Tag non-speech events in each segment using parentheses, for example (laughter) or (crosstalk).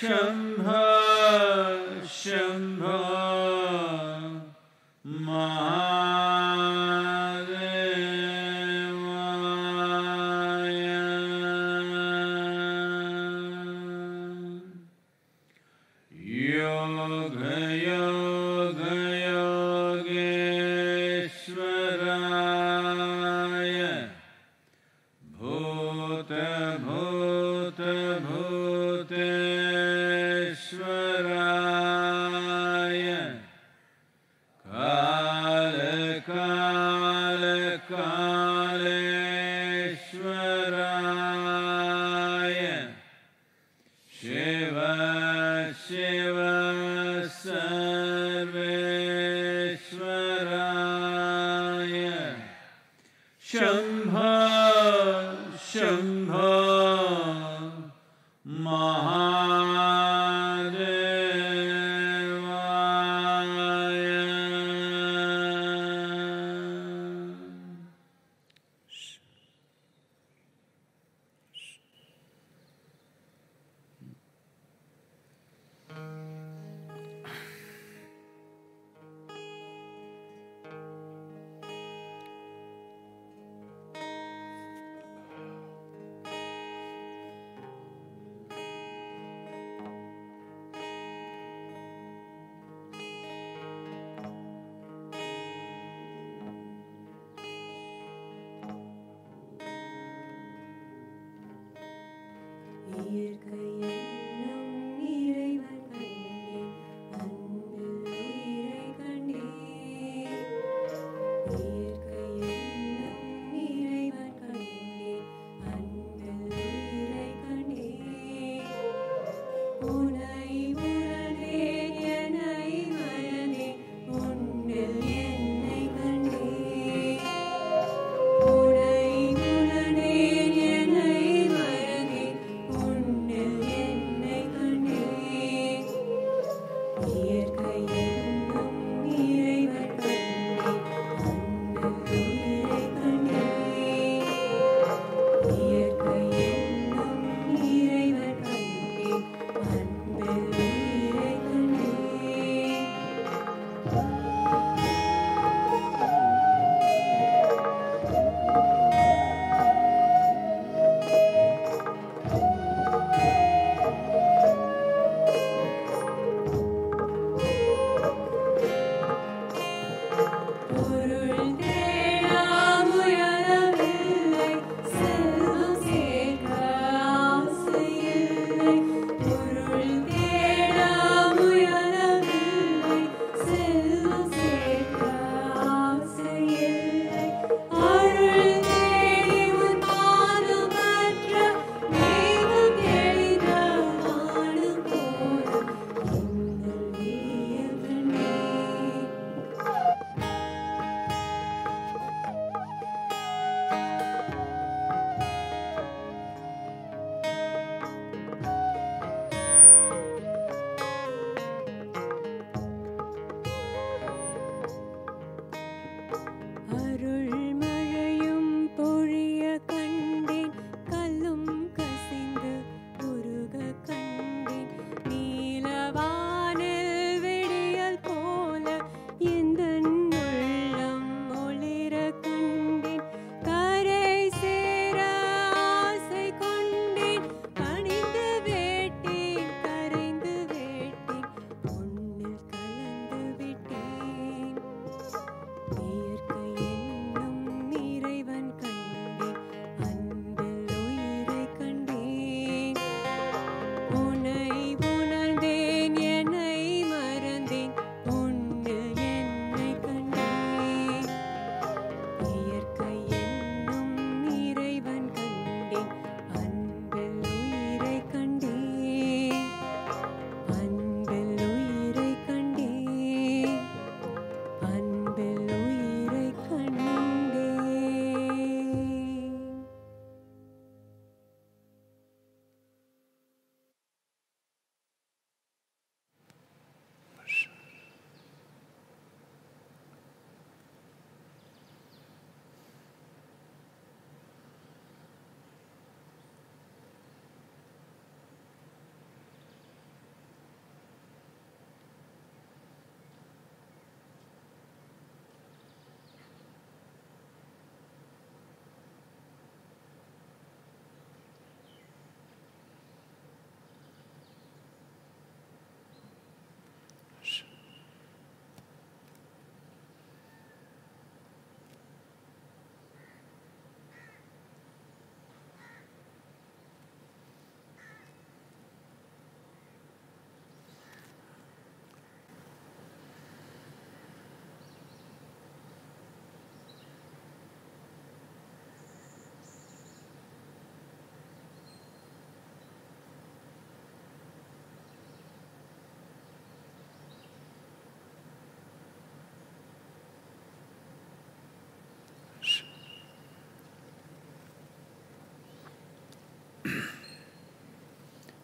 Shum. только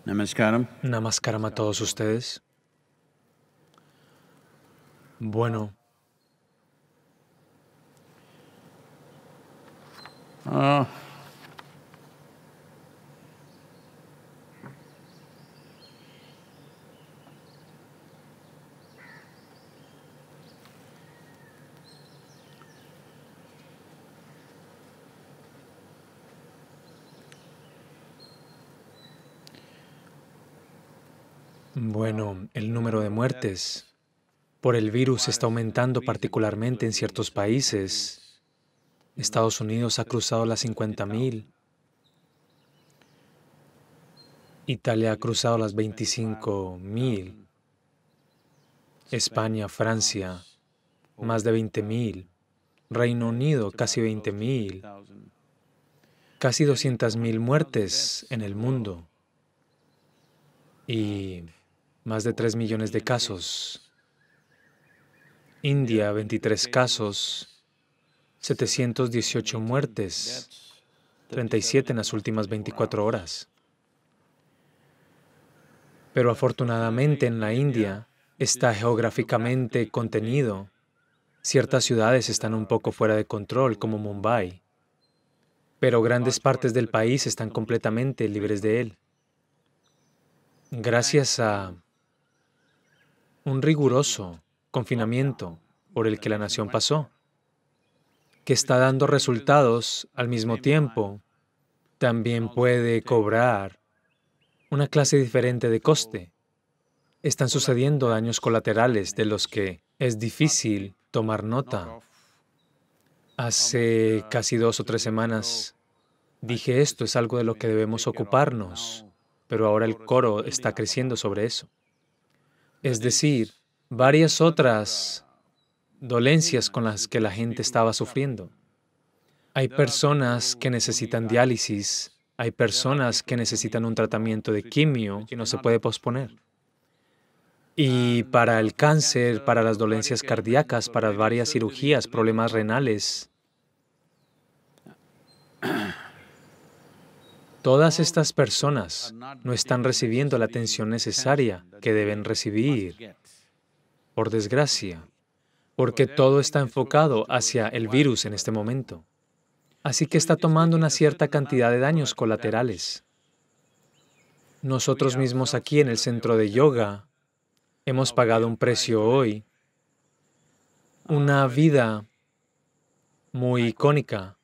Namaskaram. Namaskaram a todos ustedes. Bueno. Ah. Bueno, el número de muertes por el virus está aumentando particularmente en ciertos países. Estados Unidos ha cruzado las 50.000. Italia ha cruzado las 25.000. España, Francia, más de 20.000. Reino Unido, casi 20.000. Casi 200.000 muertes en el mundo. Y más de 3 millones de casos. India, 23 casos, 718 muertes, 37 en las últimas 24 horas. Pero afortunadamente en la India está geográficamente contenido. Ciertas ciudades están un poco fuera de control, como Mumbai, pero grandes partes del país están completamente libres de él. Gracias a un riguroso confinamiento por el que la nación pasó, que está dando resultados al mismo tiempo, también puede cobrar una clase diferente de coste. Están sucediendo daños colaterales de los que es difícil tomar nota. Hace casi dos o tres semanas dije esto es algo de lo que debemos ocuparnos, pero ahora el coro está creciendo sobre eso es decir, varias otras dolencias con las que la gente estaba sufriendo. Hay personas que necesitan diálisis, hay personas que necesitan un tratamiento de quimio que no se puede posponer. Y para el cáncer, para las dolencias cardíacas, para varias cirugías, problemas renales. Todas estas personas no están recibiendo la atención necesaria que deben recibir, por desgracia, porque todo está enfocado hacia el virus en este momento. Así que está tomando una cierta cantidad de daños colaterales. Nosotros mismos aquí en el centro de yoga hemos pagado un precio hoy, una vida muy icónica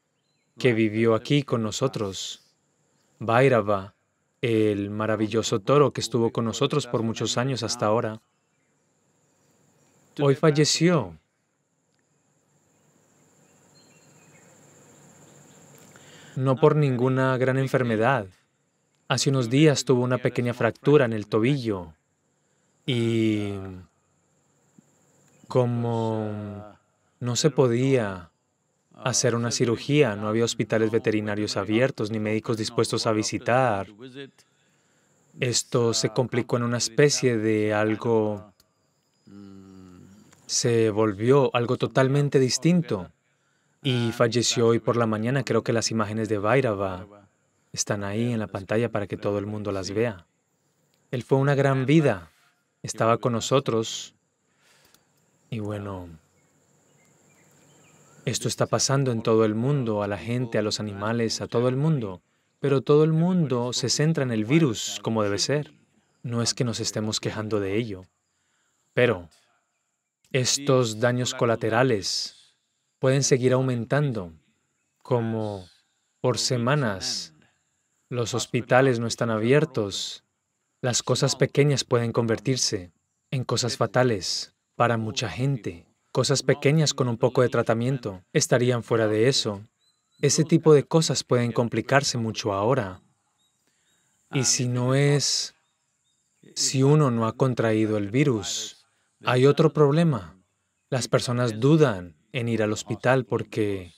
que vivió aquí con nosotros. Bhairava, el maravilloso toro que estuvo con nosotros por muchos años hasta ahora, hoy falleció. No por ninguna gran enfermedad. Hace unos días tuvo una pequeña fractura en el tobillo y como no se podía hacer una cirugía, no había hospitales veterinarios abiertos ni médicos dispuestos a visitar. Esto se complicó en una especie de algo... Se volvió algo totalmente distinto. Y falleció hoy por la mañana. Creo que las imágenes de Vairava están ahí en la pantalla para que todo el mundo las vea. Él fue una gran vida. Estaba con nosotros. Y bueno, esto está pasando en todo el mundo, a la gente, a los animales, a todo el mundo. Pero todo el mundo se centra en el virus, como debe ser. No es que nos estemos quejando de ello. Pero estos daños colaterales pueden seguir aumentando, como por semanas los hospitales no están abiertos, las cosas pequeñas pueden convertirse en cosas fatales para mucha gente. Cosas pequeñas con un poco de tratamiento estarían fuera de eso. Ese tipo de cosas pueden complicarse mucho ahora. Y si no es... Si uno no ha contraído el virus, hay otro problema. Las personas dudan en ir al hospital porque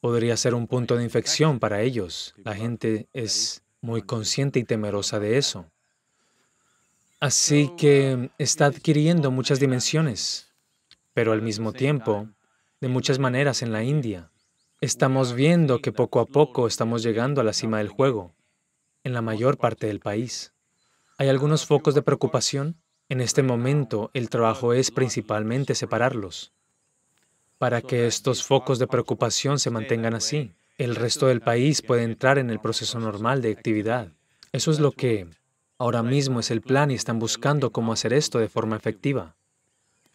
podría ser un punto de infección para ellos. La gente es muy consciente y temerosa de eso. Así que está adquiriendo muchas dimensiones. Pero al mismo tiempo, de muchas maneras en la India, estamos viendo que poco a poco estamos llegando a la cima del juego, en la mayor parte del país. ¿Hay algunos focos de preocupación? En este momento, el trabajo es principalmente separarlos, para que estos focos de preocupación se mantengan así. El resto del país puede entrar en el proceso normal de actividad. Eso es lo que ahora mismo es el plan y están buscando cómo hacer esto de forma efectiva.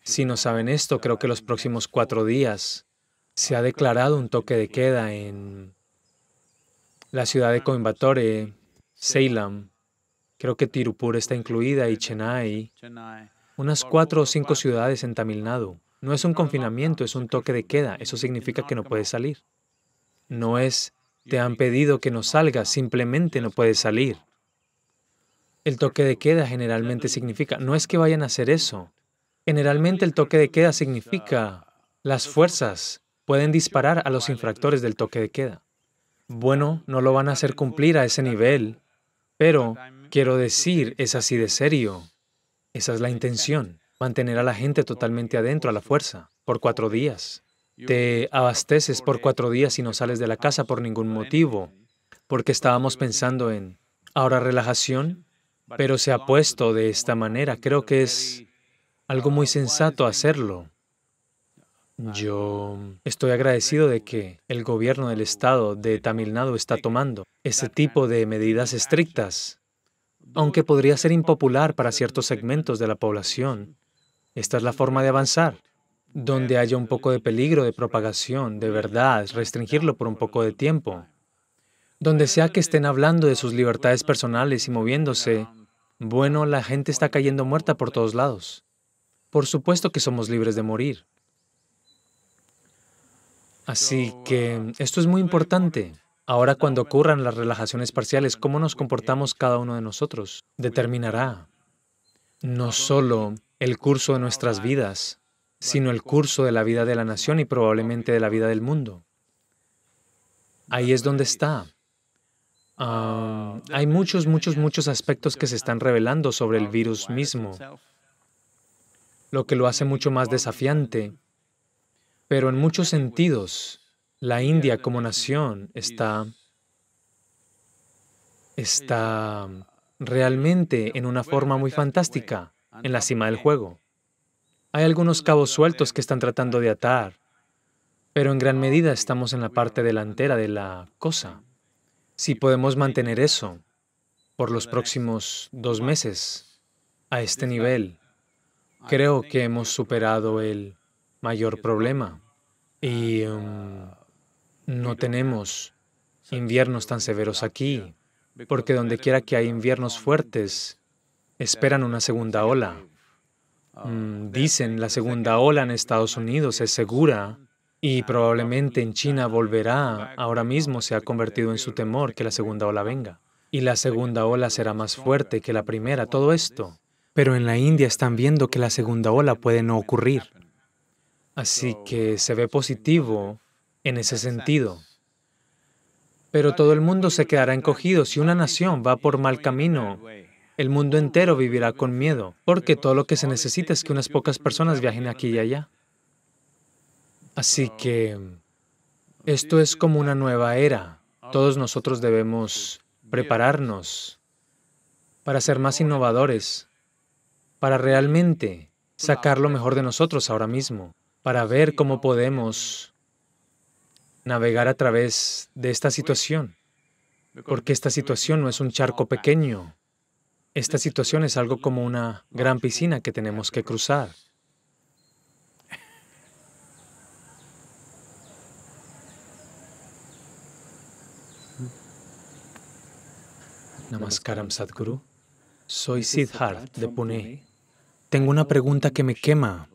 Si no saben esto, creo que los próximos cuatro días se ha declarado un toque de queda en la ciudad de Coimbatore, Salem, creo que Tirupur está incluida y Chennai, unas cuatro o cinco ciudades en Tamil Nadu. No es un confinamiento, es un toque de queda. Eso significa que no puedes salir. No es, te han pedido que no salgas, simplemente no puedes salir. El toque de queda generalmente significa, no es que vayan a hacer eso, Generalmente el toque de queda significa las fuerzas pueden disparar a los infractores del toque de queda. Bueno, no lo van a hacer cumplir a ese nivel, pero quiero decir, es así de serio. Esa es la intención, mantener a la gente totalmente adentro a la fuerza, por cuatro días. Te abasteces por cuatro días y no sales de la casa por ningún motivo, porque estábamos pensando en, ahora relajación, pero se ha puesto de esta manera. Creo que es algo muy sensato hacerlo. Yo estoy agradecido de que el gobierno del estado de Tamil Nadu está tomando ese tipo de medidas estrictas, aunque podría ser impopular para ciertos segmentos de la población. Esta es la forma de avanzar. Donde haya un poco de peligro de propagación, de verdad, restringirlo por un poco de tiempo. Donde sea que estén hablando de sus libertades personales y moviéndose, bueno, la gente está cayendo muerta por todos lados. Por supuesto que somos libres de morir. Así que ah, esto es muy importante. Ahora cuando ocurran las relajaciones parciales, cómo nos comportamos cada uno de nosotros determinará no solo el curso de nuestras vidas, sino el curso de la vida de la nación y probablemente de la vida del mundo. Ahí es donde está. Ah, ah, hay muchos, muchos, muchos aspectos que se están revelando sobre el virus mismo lo que lo hace mucho más desafiante. Pero en muchos sentidos, la India como nación está, está realmente en una forma muy fantástica, en la cima del juego. Hay algunos cabos sueltos que están tratando de atar, pero en gran medida estamos en la parte delantera de la cosa. Si podemos mantener eso por los próximos dos meses a este nivel, Creo que hemos superado el mayor problema y um, no tenemos inviernos tan severos aquí, porque donde quiera que hay inviernos fuertes, esperan una segunda ola. Mm, dicen la segunda ola en Estados Unidos es segura y probablemente en China volverá. Ahora mismo se ha convertido en su temor que la segunda ola venga. Y la segunda ola será más fuerte que la primera. Todo esto pero en la India están viendo que la segunda ola puede no ocurrir. Así que se ve positivo en ese sentido. Pero todo el mundo se quedará encogido. Si una nación va por mal camino, el mundo entero vivirá con miedo, porque todo lo que se necesita es que unas pocas personas viajen aquí y allá. Así que esto es como una nueva era. Todos nosotros debemos prepararnos para ser más innovadores, para realmente sacar lo mejor de nosotros ahora mismo, para ver cómo podemos navegar a través de esta situación, porque esta situación no es un charco pequeño, esta situación es algo como una gran piscina que tenemos que cruzar. Namaskaram Sadhguru. Soy este Siddharth de Pune. Tengo una pregunta que me quema.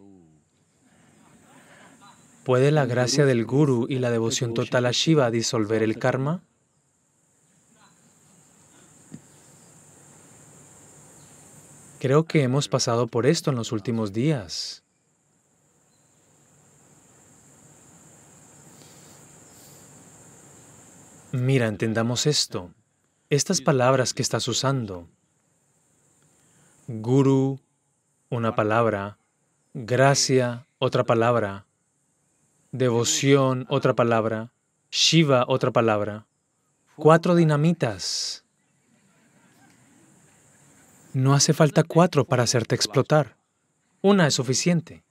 ¿Puede la gracia del guru y la devoción total a Shiva disolver el karma? Creo que hemos pasado por esto en los últimos días. Mira, entendamos esto. Estas palabras que estás usando, guru, una palabra, gracia, otra palabra, devoción, otra palabra, Shiva, otra palabra. Cuatro dinamitas. No hace falta cuatro para hacerte explotar. Una es suficiente.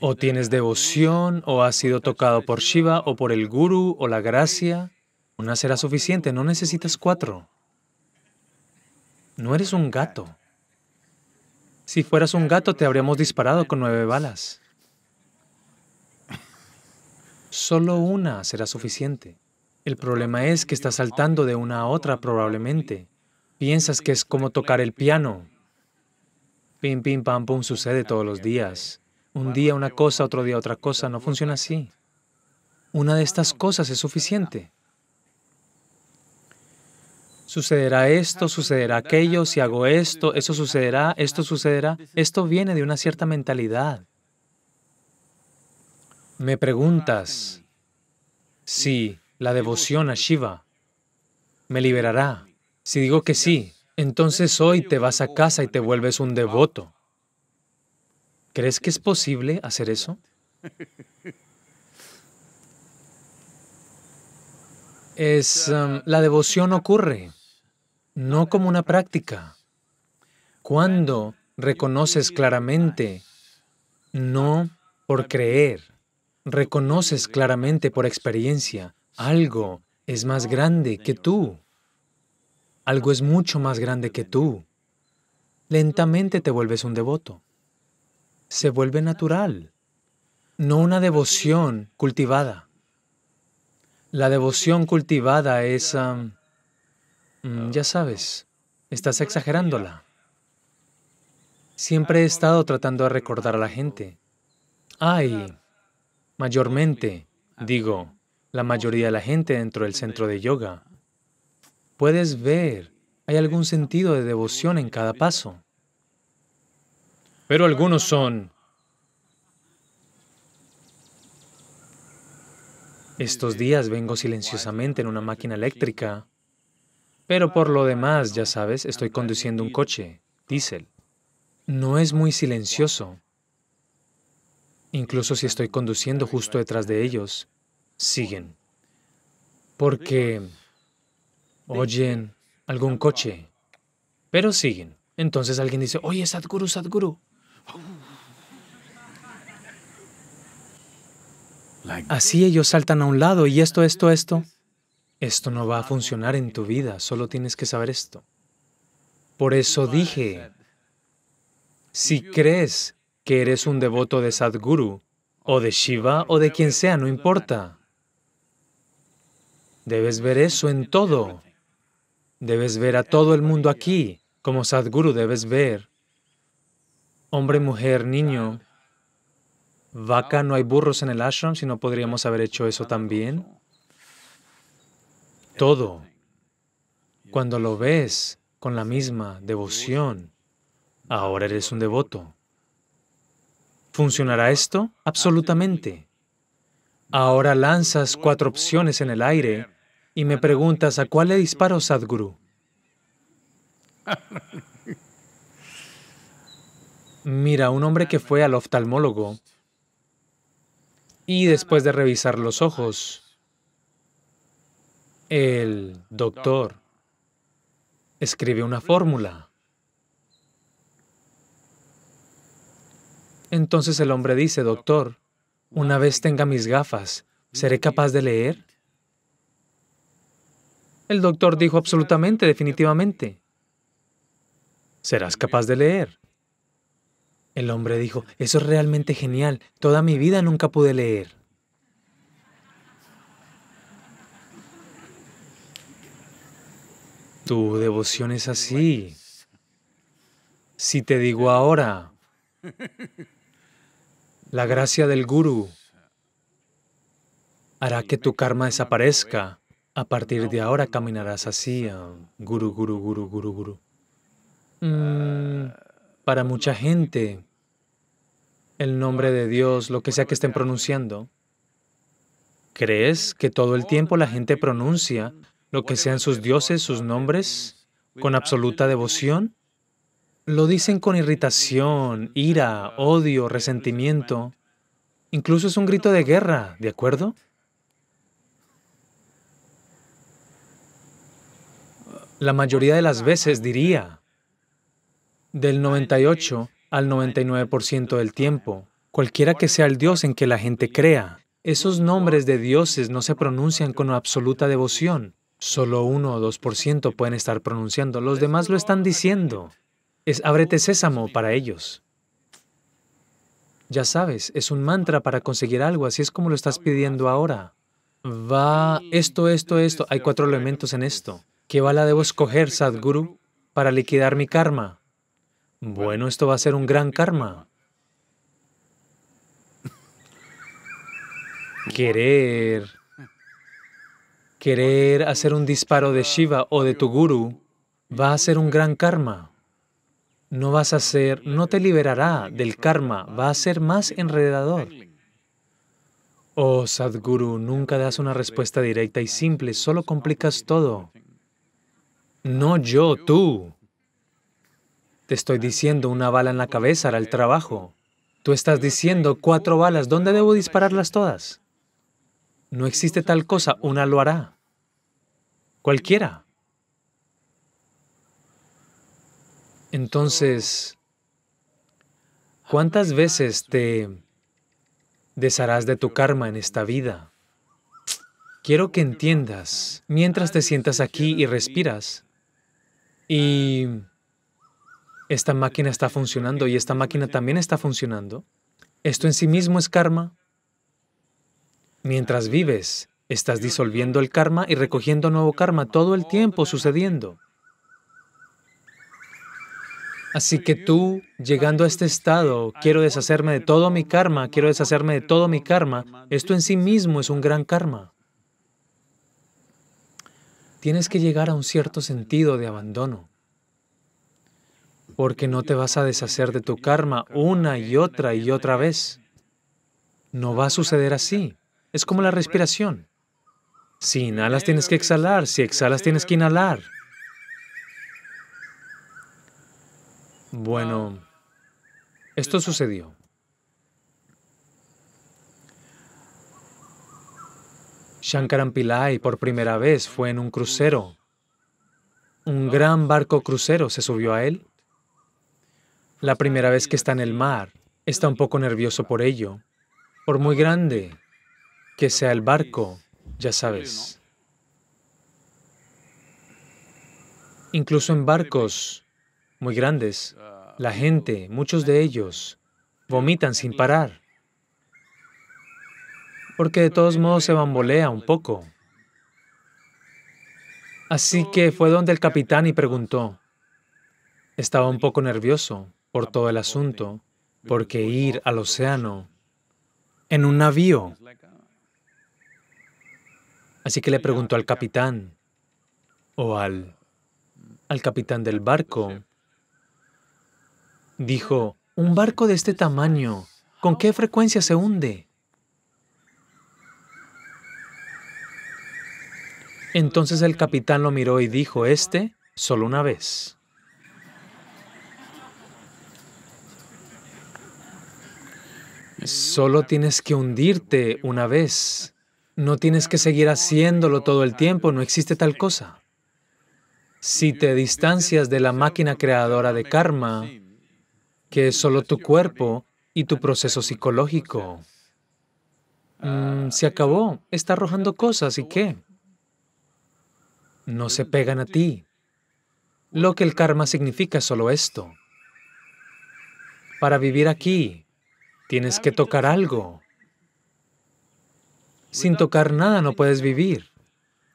O tienes devoción, o has sido tocado por Shiva, o por el Guru, o la gracia. Una será suficiente, no necesitas cuatro. No eres un gato. Si fueras un gato, te habríamos disparado con nueve balas. Solo una será suficiente. El problema es que estás saltando de una a otra probablemente. Piensas que es como tocar el piano. Pim, pim, pam, pum, sucede todos los días. Un día una cosa, otro día otra cosa, no funciona así. Una de estas cosas es suficiente. Sucederá esto, sucederá aquello, si hago esto, eso sucederá, esto sucederá. Esto viene de una cierta mentalidad. Me preguntas si la devoción a Shiva me liberará. Si digo que sí, entonces hoy te vas a casa y te vuelves un devoto. ¿Crees que es posible hacer eso? Es um, la devoción ocurre no como una práctica. Cuando reconoces claramente, no por creer, reconoces claramente por experiencia, algo es más grande que tú. Algo es mucho más grande que tú. Lentamente te vuelves un devoto. Se vuelve natural, no una devoción cultivada. La devoción cultivada es... Mm, ya sabes, estás exagerándola. Siempre he estado tratando de recordar a la gente. Ay, mayormente, digo, la mayoría de la gente dentro del centro de yoga. Puedes ver, hay algún sentido de devoción en cada paso. Pero algunos son... Estos días vengo silenciosamente en una máquina eléctrica pero por lo demás, ya sabes, estoy conduciendo un coche, diésel. No es muy silencioso, incluso si estoy conduciendo justo detrás de ellos, siguen. Porque oyen algún coche, pero siguen. Entonces alguien dice, oye, Sadhguru, Sadhguru. Así ellos saltan a un lado y esto, esto, esto. Esto no va a funcionar en tu vida, solo tienes que saber esto. Por eso dije, si crees que eres un devoto de Sadhguru, o de Shiva, o de quien sea, no importa. Debes ver eso en todo. Debes ver a todo el mundo aquí, como Sadhguru, debes ver. Hombre, mujer, niño, vaca, no hay burros en el ashram, si no podríamos haber hecho eso también todo. Cuando lo ves con la misma devoción, ahora eres un devoto. ¿Funcionará esto? Absolutamente. Ahora lanzas cuatro opciones en el aire y me preguntas a cuál le disparo, Sadhguru. Mira, un hombre que fue al oftalmólogo y después de revisar los ojos, el doctor escribe una fórmula. Entonces el hombre dice, doctor, una vez tenga mis gafas, ¿seré capaz de leer? El doctor dijo absolutamente, definitivamente. ¿Serás capaz de leer? El hombre dijo, eso es realmente genial, toda mi vida nunca pude leer. Tu devoción es así. Si te digo ahora, la gracia del guru hará que tu karma desaparezca. A partir de ahora caminarás así, ah, guru, guru, guru, guru, guru. Mm, para mucha gente, el nombre de Dios, lo que sea que estén pronunciando, ¿crees que todo el tiempo la gente pronuncia lo que sean sus dioses, sus nombres, con absoluta devoción, lo dicen con irritación, ira, odio, resentimiento. Incluso es un grito de guerra, ¿de acuerdo? La mayoría de las veces diría, del 98 al 99% del tiempo, cualquiera que sea el Dios en que la gente crea, esos nombres de dioses no se pronuncian con absoluta devoción. Solo uno o dos por ciento pueden estar pronunciando, los demás lo están diciendo. Es ábrete sésamo para ellos. Ya sabes, es un mantra para conseguir algo, así es como lo estás pidiendo ahora. Va esto, esto, esto. Hay cuatro elementos en esto. ¿Qué bala debo escoger, Sadhguru, para liquidar mi karma? Bueno, esto va a ser un gran karma. Querer Querer hacer un disparo de Shiva o de tu guru va a ser un gran karma. No vas a ser, no te liberará del karma, va a ser más enredador. Oh Sadhguru, nunca das una respuesta directa y simple, solo complicas todo. No yo, tú. Te estoy diciendo una bala en la cabeza hará el trabajo. Tú estás diciendo cuatro balas, ¿dónde debo dispararlas todas? No existe tal cosa, una lo hará. Cualquiera. Entonces, ¿cuántas veces te desharás de tu karma en esta vida? Quiero que entiendas, mientras te sientas aquí y respiras, y esta máquina está funcionando y esta máquina también está funcionando, esto en sí mismo es karma, Mientras vives, estás disolviendo el karma y recogiendo nuevo karma todo el tiempo sucediendo. Así que tú, llegando a este estado, quiero deshacerme de todo mi karma, quiero deshacerme de todo mi karma, esto en sí mismo es un gran karma. Tienes que llegar a un cierto sentido de abandono, porque no te vas a deshacer de tu karma una y otra y otra vez. No va a suceder así. Es como la respiración. Si inhalas tienes que exhalar, si exhalas tienes que inhalar. Bueno, esto sucedió. Shankaran Pillai por primera vez fue en un crucero. Un gran barco crucero se subió a él. La primera vez que está en el mar, está un poco nervioso por ello. Por muy grande que sea el barco, ya sabes. Incluso en barcos muy grandes, la gente, muchos de ellos, vomitan sin parar, porque de todos modos se bambolea un poco. Así que fue donde el capitán y preguntó. Estaba un poco nervioso por todo el asunto, porque ir al océano en un navío Así que le preguntó al capitán o al, al capitán del barco. Dijo, un barco de este tamaño, ¿con qué frecuencia se hunde? Entonces el capitán lo miró y dijo, este, solo una vez. Solo tienes que hundirte una vez. No tienes que seguir haciéndolo todo el tiempo, no existe tal cosa. Si te distancias de la máquina creadora de karma, que es solo tu cuerpo y tu proceso psicológico, mm, se acabó, está arrojando cosas y qué. No se pegan a ti. Lo que el karma significa es solo esto. Para vivir aquí, tienes que tocar algo. Sin tocar nada no puedes vivir.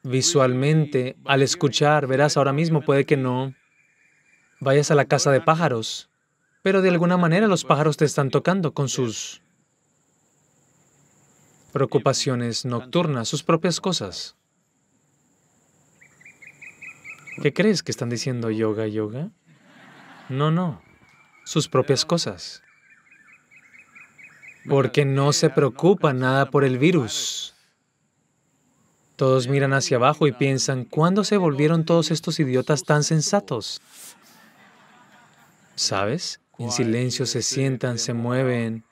Visualmente, al escuchar, verás ahora mismo puede que no vayas a la casa de pájaros, pero de alguna manera los pájaros te están tocando con sus preocupaciones nocturnas, sus propias cosas. ¿Qué crees que están diciendo yoga, yoga? No, no, sus propias cosas porque no se preocupa nada por el virus. Todos miran hacia abajo y piensan, ¿cuándo se volvieron todos estos idiotas tan sensatos? ¿Sabes? En silencio se sientan, se mueven,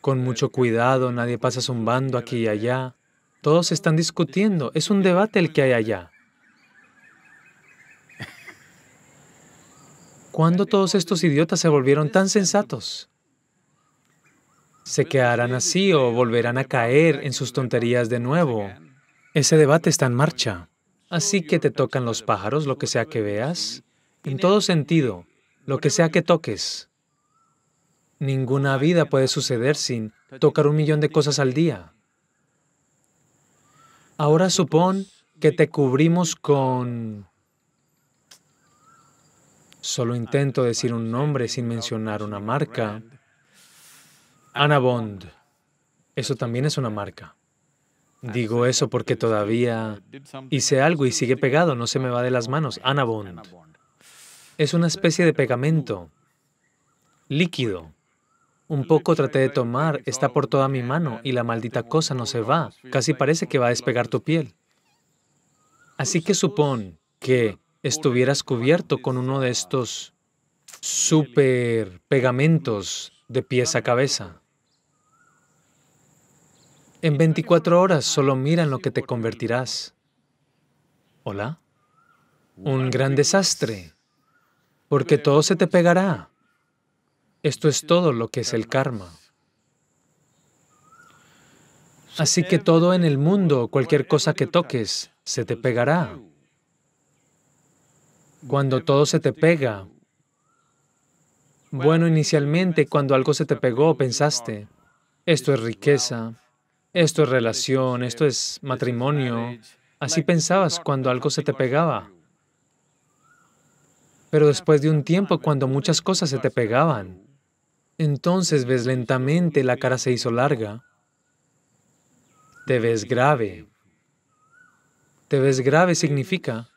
con mucho cuidado, nadie pasa zumbando aquí y allá. Todos están discutiendo, es un debate el que hay allá. ¿Cuándo todos estos idiotas se volvieron tan sensatos? se quedarán así o volverán a caer en sus tonterías de nuevo. Ese debate está en marcha. Así que te tocan los pájaros, lo que sea que veas, en todo sentido, lo que sea que toques. Ninguna vida puede suceder sin tocar un millón de cosas al día. Ahora supón que te cubrimos con... Solo intento decir un nombre sin mencionar una marca. Anabond. Bond. Eso también es una marca. Digo eso porque todavía hice algo y sigue pegado, no se me va de las manos. Anabond. Bond. Es una especie de pegamento líquido. Un poco traté de tomar, está por toda mi mano y la maldita cosa no se va. Casi parece que va a despegar tu piel. Así que supón que estuvieras cubierto con uno de estos super pegamentos de pies a cabeza. En 24 horas solo miran lo que te convertirás. ¿Hola? Un gran desastre, porque todo se te pegará. Esto es todo lo que es el karma. Así que todo en el mundo, cualquier cosa que toques, se te pegará. Cuando todo se te pega, bueno, inicialmente cuando algo se te pegó, pensaste, esto es riqueza, esto es relación, esto es matrimonio. Así pensabas cuando algo se te pegaba. Pero después de un tiempo, cuando muchas cosas se te pegaban, entonces ves lentamente, la cara se hizo larga, te ves grave. Te ves grave significa,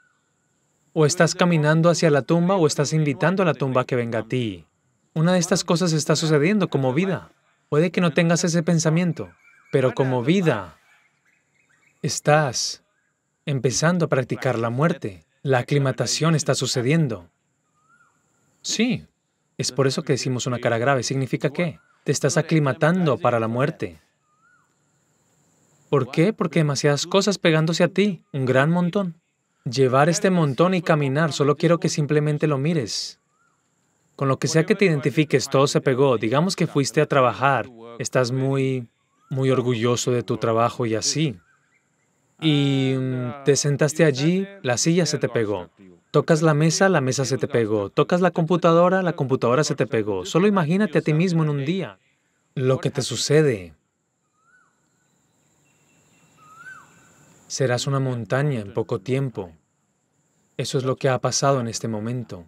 o estás caminando hacia la tumba o estás invitando a la tumba a que venga a ti una de estas cosas está sucediendo como vida. Puede que no tengas ese pensamiento, pero como vida estás empezando a practicar la muerte. La aclimatación está sucediendo. Sí, es por eso que decimos una cara grave. ¿Significa qué? Te estás aclimatando para la muerte. ¿Por qué? Porque demasiadas cosas pegándose a ti, un gran montón. Llevar este montón y caminar, solo quiero que simplemente lo mires. Con lo que sea que te identifiques, todo se pegó. Digamos que fuiste a trabajar, estás muy, muy orgulloso de tu trabajo y así. Y mm, te sentaste allí, la silla se te pegó. Tocas la mesa, la mesa se te pegó. Tocas la computadora, la computadora se te pegó. Solo imagínate a ti mismo en un día lo que te sucede. Serás una montaña en poco tiempo. Eso es lo que ha pasado en este momento.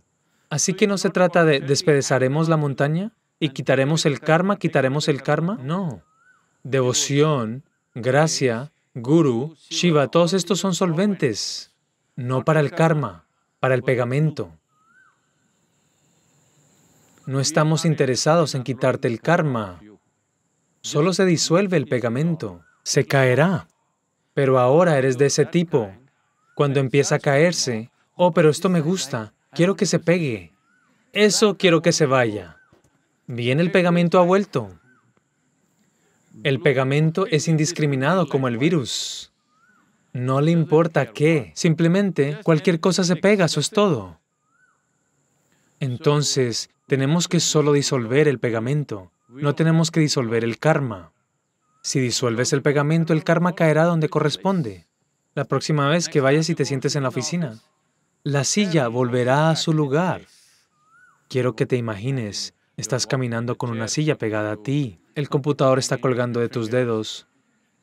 Así que no se trata de despedezaremos la montaña y quitaremos el karma, quitaremos el karma. No. Devoción, gracia, guru, Shiva, todos estos son solventes. No para el karma, para el pegamento. No estamos interesados en quitarte el karma. Solo se disuelve el pegamento. Se caerá. Pero ahora eres de ese tipo. Cuando empieza a caerse, oh, pero esto me gusta, Quiero que se pegue. Eso quiero que se vaya. Bien, el pegamento ha vuelto. El pegamento es indiscriminado como el virus. No le importa qué, simplemente cualquier cosa se pega, eso es todo. Entonces, tenemos que solo disolver el pegamento, no tenemos que disolver el karma. Si disuelves el pegamento, el karma caerá donde corresponde. La próxima vez que vayas y te sientes en la oficina, la silla volverá a su lugar. Quiero que te imagines, estás caminando con una silla pegada a ti. El computador está colgando de tus dedos.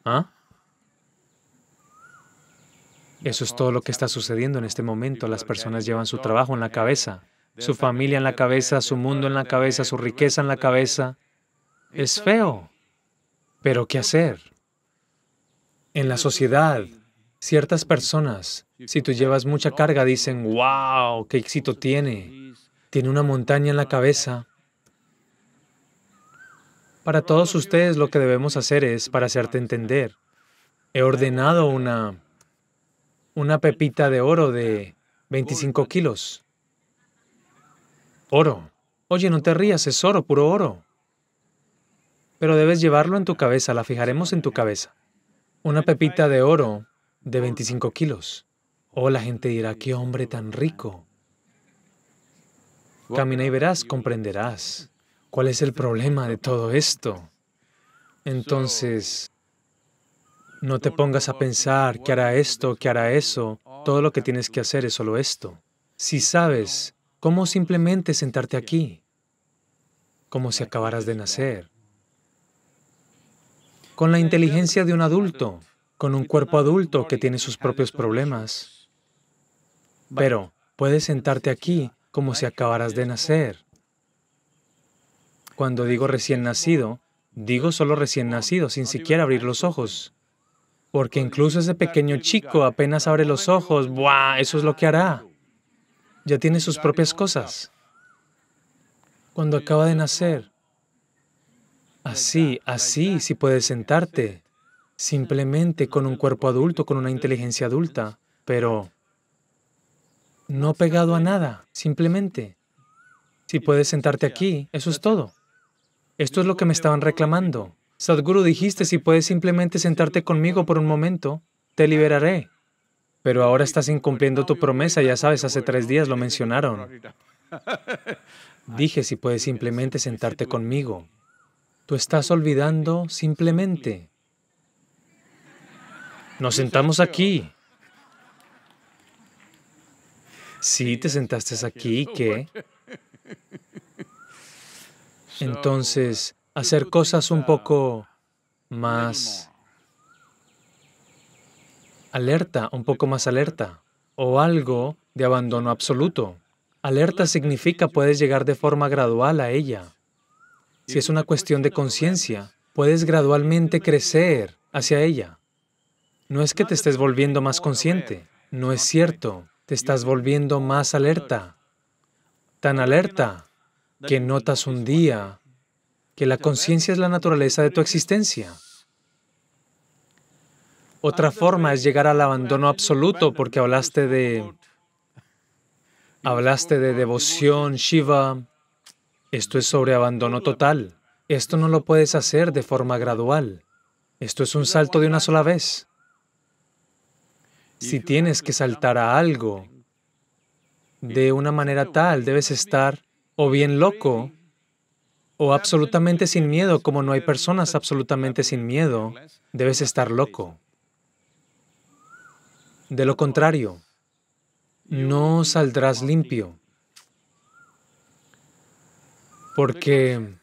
¿Ah? Eso es todo lo que está sucediendo en este momento. Las personas llevan su trabajo en la cabeza, su familia en la cabeza, su mundo en la cabeza, su riqueza en la cabeza. Es feo. Pero ¿qué hacer? En la sociedad, Ciertas personas, si tú llevas mucha carga, dicen, wow, qué éxito tiene. Tiene una montaña en la cabeza. Para todos ustedes lo que debemos hacer es, para hacerte entender, he ordenado una, una pepita de oro de 25 kilos. Oro. Oye, no te rías, es oro, puro oro. Pero debes llevarlo en tu cabeza, la fijaremos en tu cabeza. Una pepita de oro de 25 kilos. O la gente dirá, qué hombre tan rico. Camina y verás, comprenderás cuál es el problema de todo esto. Entonces, no te pongas a pensar qué hará esto, qué hará eso. Todo lo que tienes que hacer es solo esto. Si sabes cómo simplemente sentarte aquí, como si acabaras de nacer, con la inteligencia de un adulto, con un cuerpo adulto que tiene sus propios problemas. Pero puedes sentarte aquí como si acabaras de nacer. Cuando digo recién nacido, digo solo recién nacido, sin siquiera abrir los ojos. Porque incluso ese pequeño chico apenas abre los ojos, ¡buah! Eso es lo que hará. Ya tiene sus propias cosas. Cuando acaba de nacer. Así, así, si puedes sentarte simplemente con un cuerpo adulto, con una inteligencia adulta, pero no pegado a nada, simplemente. Si puedes sentarte aquí, eso es todo. Esto es lo que me estaban reclamando. Sadhguru, dijiste, si puedes simplemente sentarte conmigo por un momento, te liberaré. Pero ahora estás incumpliendo tu promesa, ya sabes, hace tres días lo mencionaron. Dije, si puedes simplemente sentarte conmigo. Tú estás olvidando simplemente. Nos sentamos aquí. Si te sentaste aquí, ¿qué? Entonces, hacer cosas un poco más alerta, un poco más alerta, o algo de abandono absoluto. Alerta significa puedes llegar de forma gradual a ella. Si es una cuestión de conciencia, puedes gradualmente crecer hacia ella. No es que te estés volviendo más consciente, no es cierto, te estás volviendo más alerta, tan alerta que notas un día que la conciencia es la naturaleza de tu existencia. Otra forma es llegar al abandono absoluto porque hablaste de... Hablaste de devoción, Shiva. Esto es sobre abandono total. Esto no lo puedes hacer de forma gradual. Esto es un salto de una sola vez. Si tienes que saltar a algo de una manera tal, debes estar o pues, bien loco o absolutamente sin miedo, pues, como no hay personas absolutamente pues, sin miedo, debes estar loco. De lo contrario, no saldrás limpio. Porque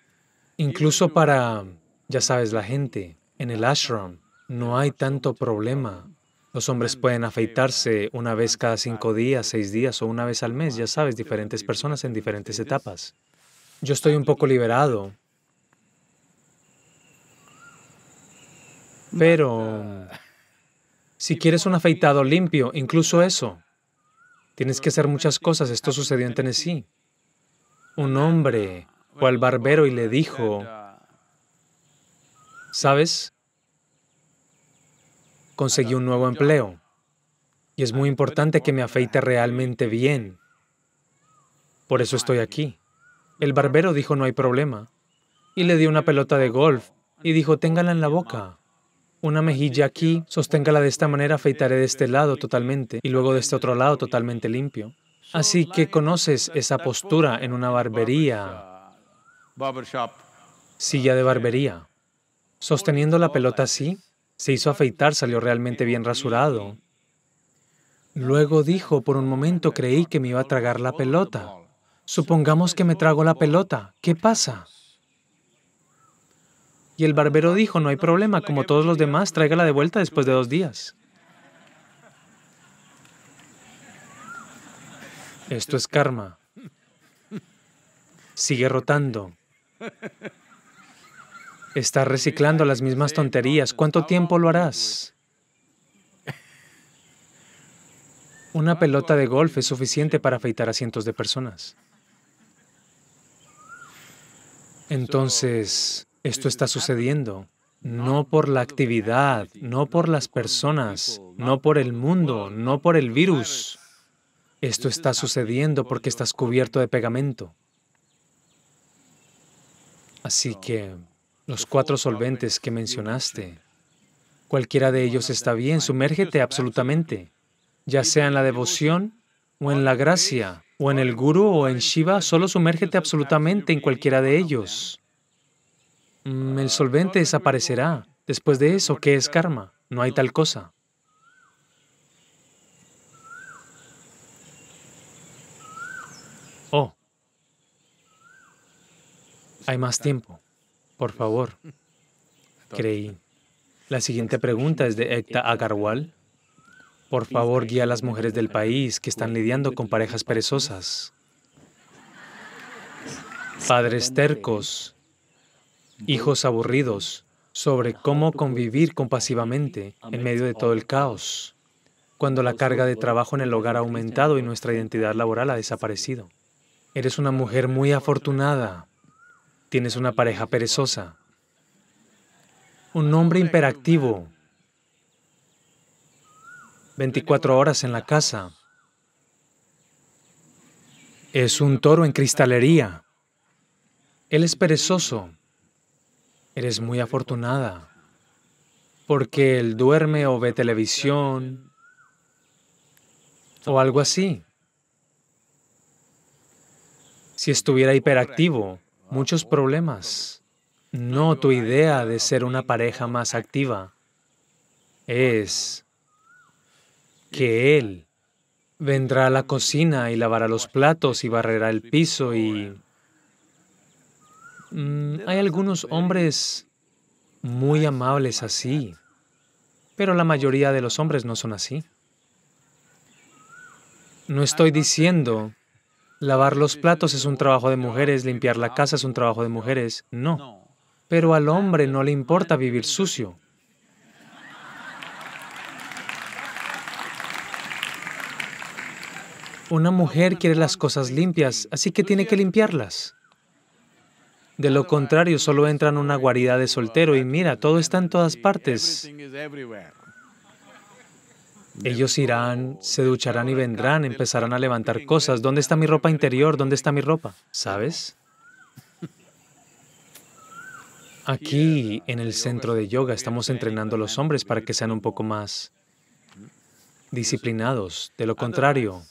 (laughs) incluso para, ya sabes, la gente en el ashram no hay tanto problema los hombres pueden afeitarse una vez cada cinco días, seis días o una vez al mes, ya sabes, diferentes personas en diferentes etapas. Yo estoy un poco liberado, pero si quieres un afeitado limpio, incluso eso, tienes que hacer muchas cosas. Esto sucedió en Tennessee. Un hombre fue al barbero y le dijo, ¿sabes? conseguí un nuevo empleo. Y es muy importante que me afeite realmente bien. Por eso estoy aquí. El barbero dijo no hay problema. Y le di una pelota de golf y dijo téngala en la boca. Una mejilla aquí, sosténgala de esta manera, afeitaré de este lado totalmente y luego de este otro lado totalmente limpio. Así que conoces esa postura en una barbería, silla de barbería, sosteniendo la pelota así, se hizo afeitar, salió realmente bien rasurado. Luego dijo, por un momento creí que me iba a tragar la pelota. Supongamos que me trago la pelota, ¿qué pasa? Y el barbero dijo, no hay problema, como todos los demás, tráigala de vuelta después de dos días. Esto es karma. Sigue rotando. Estás reciclando las mismas tonterías. ¿Cuánto tiempo lo harás? Una pelota de golf es suficiente para afeitar a cientos de personas. Entonces, esto está sucediendo no por la actividad, no por las personas, no por el mundo, no por el virus. Esto está sucediendo porque estás cubierto de pegamento. Así que los cuatro solventes que mencionaste, cualquiera de ellos está bien, sumérgete absolutamente, ya sea en la devoción o en la gracia, o en el guru o en Shiva, solo sumérgete absolutamente en cualquiera de ellos. Mm, el solvente desaparecerá. Después de eso, ¿qué es karma? No hay tal cosa. Oh, hay más tiempo. Por favor. Creí. La siguiente pregunta es de Ekta Agarwal. Por favor, guía a las mujeres del país que están lidiando con parejas perezosas, padres tercos, hijos aburridos, sobre cómo convivir compasivamente en medio de todo el caos, cuando la carga de trabajo en el hogar ha aumentado y nuestra identidad laboral ha desaparecido. Eres una mujer muy afortunada Tienes una pareja perezosa, un hombre hiperactivo. 24 horas en la casa. Es un toro en cristalería. Él es perezoso. Eres muy afortunada, porque él duerme o ve televisión o algo así. Si estuviera hiperactivo, muchos problemas. No tu idea de ser una pareja más activa es que él vendrá a la cocina y lavará los platos y barrerá el piso y... Mm, hay algunos hombres muy amables así, pero la mayoría de los hombres no son así. No estoy diciendo Lavar los platos es un trabajo de mujeres, limpiar la casa es un trabajo de mujeres. No. Pero al hombre no le importa vivir sucio. Una mujer quiere las cosas limpias, así que tiene que limpiarlas. De lo contrario, solo entra en una guarida de soltero y mira, todo está en todas partes. Ellos irán, se ducharán y vendrán, empezarán a levantar cosas. ¿Dónde está mi ropa interior? ¿Dónde está mi ropa? ¿Sabes? Aquí, en el centro de yoga, estamos entrenando a los hombres para que sean un poco más disciplinados. De lo contrario,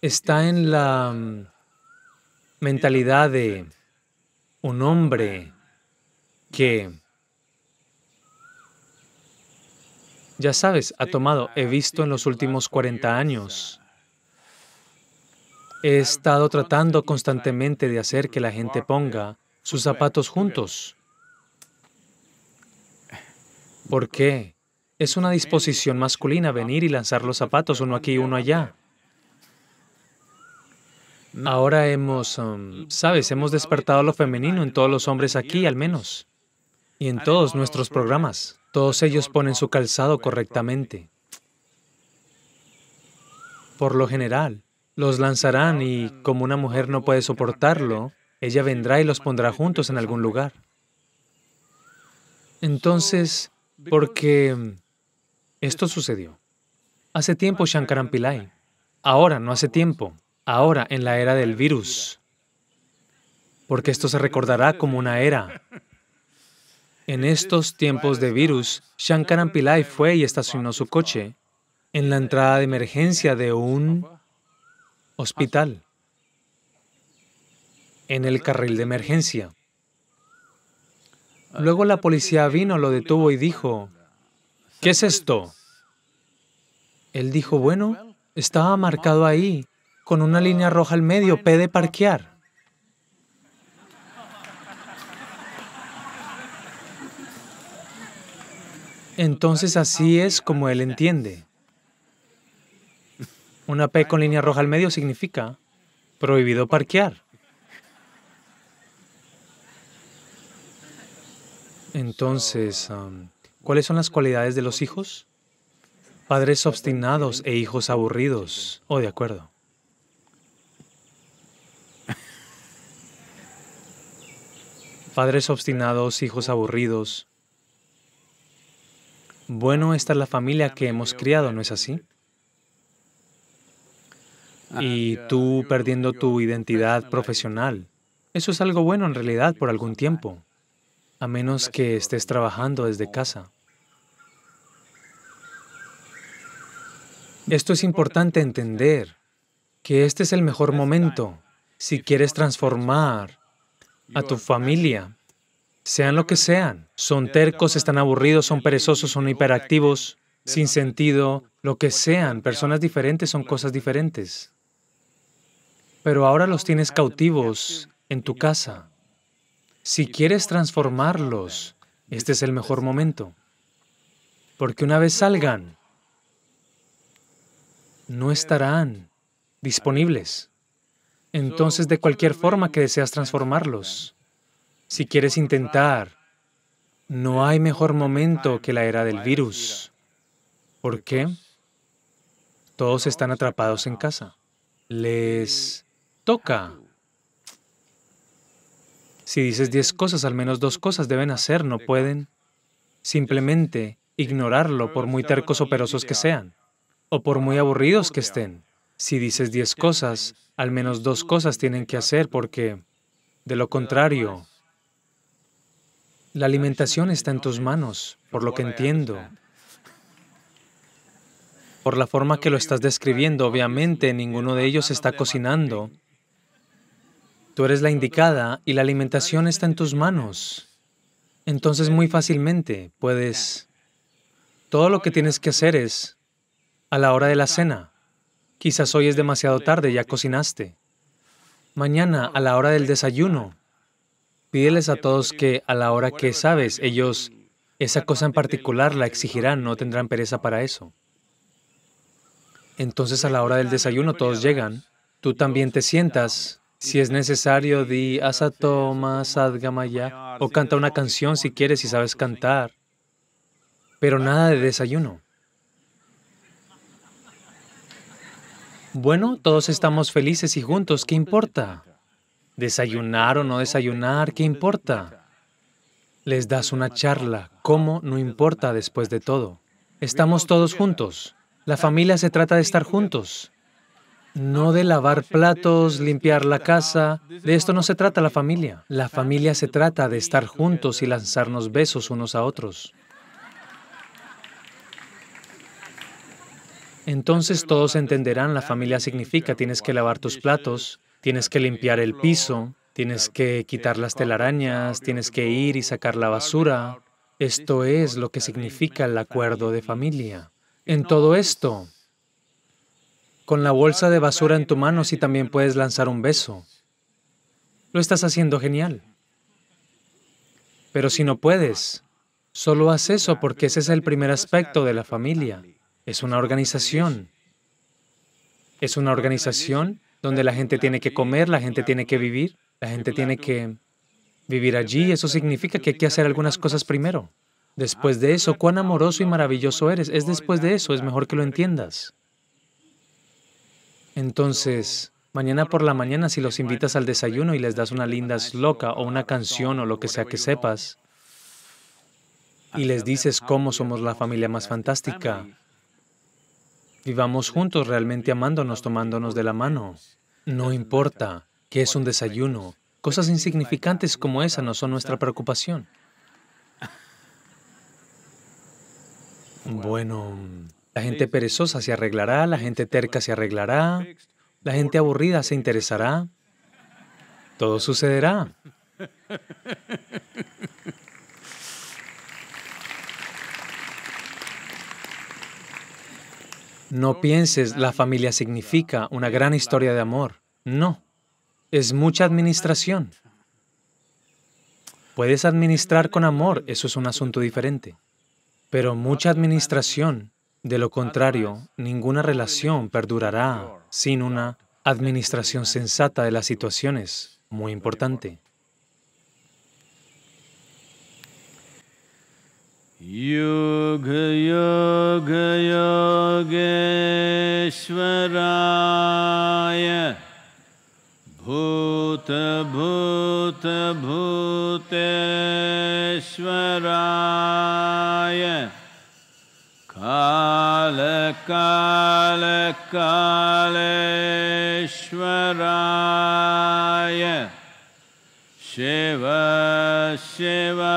está en la mm, mentalidad de un hombre que Ya sabes, ha tomado, he visto en los últimos 40 años. He estado tratando constantemente de hacer que la gente ponga sus zapatos juntos. ¿Por qué? Es una disposición masculina venir y lanzar los zapatos, uno aquí, uno allá. Mm. Ahora hemos, um, mm, sabes, hemos despertado lo femenino en todos los hombres aquí, al menos, y en todos nuestros programas. Todos ellos ponen su calzado correctamente. Por lo general, los lanzarán y como una mujer no puede soportarlo, ella vendrá y los pondrá juntos en algún lugar. Entonces, porque esto sucedió. Hace tiempo Shankaran Pillai. Ahora, no hace tiempo. Ahora, en la era del virus. Porque esto se recordará como una era en estos tiempos de virus, Shankaran Pillai fue y estacionó su coche en la entrada de emergencia de un hospital, en el carril de emergencia. Luego la policía vino, lo detuvo y dijo, ¿qué es esto? Él dijo, bueno, estaba marcado ahí, con una línea roja al medio, P de parquear. Entonces así es como él entiende. Una P con línea roja al medio significa prohibido parquear. Entonces, um, ¿cuáles son las cualidades de los hijos? Padres obstinados e hijos aburridos. Oh, de acuerdo. Padres obstinados, hijos aburridos. Bueno, esta es la familia que hemos criado, ¿no es así? Y tú perdiendo tu identidad profesional. Eso es algo bueno en realidad por algún tiempo, a menos que estés trabajando desde casa. Esto es importante entender, que este es el mejor momento si quieres transformar a tu familia sean lo que sean, son tercos, están aburridos, son perezosos, son hiperactivos, sin sentido, lo que sean, personas diferentes son cosas diferentes. Pero ahora los tienes cautivos en tu casa. Si quieres transformarlos, este es el mejor este momento. Porque una vez salgan, no estarán disponibles. Entonces, de cualquier forma que deseas transformarlos, si quieres intentar, no hay mejor momento que la era del virus. ¿Por qué? Todos están atrapados en casa. Les toca. Si dices diez cosas, al menos dos cosas deben hacer, no pueden simplemente ignorarlo por muy tercos o perosos que sean, o por muy aburridos que estén. Si dices diez cosas, al menos dos cosas tienen que hacer porque, de lo contrario, la alimentación está en tus manos, por lo que entiendo. Por la forma que lo estás describiendo, obviamente ninguno de ellos está cocinando. Tú eres la indicada y la alimentación está en tus manos. Entonces muy fácilmente puedes... Todo lo que tienes que hacer es, a la hora de la cena, quizás hoy es demasiado tarde, ya cocinaste. Mañana, a la hora del desayuno, Pídeles a todos que a la hora que sabes, ellos esa cosa en particular la exigirán, no tendrán pereza para eso. Entonces a la hora del desayuno todos llegan, tú también te sientas, si es necesario di asatoma, ya, o canta una canción si quieres y sabes pues cantar, pero nada de desayuno. Bueno, todos estamos felices y juntos, ¿qué importa? Desayunar o no desayunar, ¿qué importa? Les das una charla, ¿cómo no importa después de todo? Estamos todos juntos. La familia se trata de estar juntos. No de lavar platos, limpiar la casa. De esto no se trata la familia. La familia se trata de estar juntos y lanzarnos besos unos a otros. Entonces todos entenderán, la familia significa tienes que lavar tus platos, Tienes que limpiar el piso, tienes que quitar las telarañas, tienes que ir y sacar la basura. Esto es lo que significa el acuerdo de familia. En todo esto, con la bolsa de basura en tu mano, si también puedes lanzar un beso. Lo estás haciendo genial. Pero si no puedes, solo haz eso porque ese es el primer aspecto de la familia. Es una organización. Es una organización donde la gente tiene que comer, la gente tiene que vivir, la gente tiene que vivir allí. Eso significa que hay que hacer algunas cosas primero. Después de eso, cuán amoroso y maravilloso eres. Es después de eso, es mejor que lo entiendas. Entonces, mañana por la mañana, si los invitas al desayuno y les das una linda sloka o una canción o lo que sea que sepas, y les dices cómo somos la familia más fantástica, Vivamos juntos realmente amándonos, tomándonos de la mano. No importa qué es un desayuno. Cosas insignificantes como esa no son nuestra preocupación. Bueno, la gente perezosa se arreglará, la gente terca se arreglará, la gente aburrida se interesará. Todo sucederá. No pienses, la familia significa una gran historia de amor. No, es mucha administración. Puedes administrar con amor, eso es un asunto diferente. Pero mucha administración, de lo contrario, ninguna relación perdurará sin una administración sensata de las situaciones, muy importante. योगयोगयोगेश्वराय भूत भूत भूत श्वराय कालकालकालश्वराय शेव शेवा